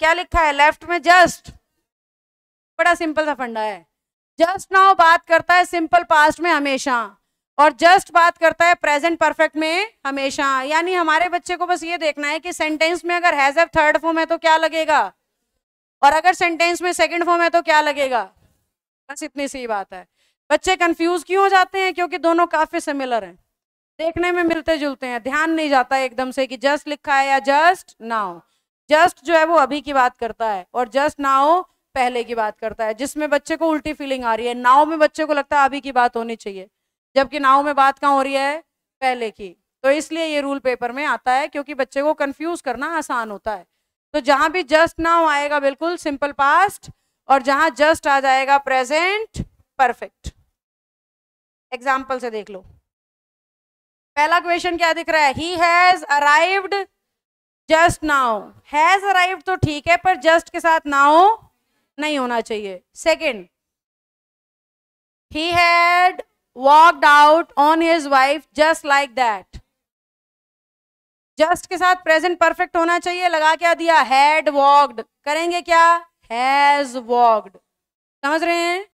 क्या लिखा है लेफ्ट में जस्ट बड़ा सिंपल सा फंडा है जस्ट नाउ बात करता है सिंपल पास्ट में हमेशा और जस्ट बात करता है प्रेजेंट परफेक्ट में हमेशा यानी हमारे बच्चे को बस ये देखना है कि सेंटेंस में अगर हैज थर्ड फॉर्म है तो क्या लगेगा और अगर सेंटेंस में सेकंड फॉर्म है तो क्या लगेगा बस इतनी सी बात है बच्चे कंफ्यूज क्यों हो जाते हैं क्योंकि दोनों काफी सिमिलर हैं देखने में मिलते जुलते हैं ध्यान नहीं जाता एकदम से कि जस्ट लिखा है या जस्ट नाउ जस्ट जो है वो अभी की बात करता है और जस्ट नाउ पहले की बात करता है जिसमें बच्चे को उल्टी फीलिंग आ रही है नाव में बच्चे को लगता है अभी की बात होनी चाहिए जबकि नाव में बात कहाँ हो रही है पहले की तो इसलिए ये रूल पेपर में आता है क्योंकि बच्चे को कंफ्यूज करना आसान होता है तो जहां भी जस्ट नाउ आएगा बिल्कुल सिंपल पास्ट और जहां जस्ट आ जाएगा प्रेजेंट परफेक्ट एग्जाम्पल से देख लो पहला क्वेश्चन क्या दिख रहा है he has arrived just now has arrive तो ठीक है पर जस्ट के साथ नाउ नहीं होना चाहिए second he had walked out on his wife just like that just के साथ प्रेजेंट परफेक्ट होना चाहिए लगा क्या दिया हैड वॉक्ड करेंगे क्या हैज वॉक्ड समझ रहे हैं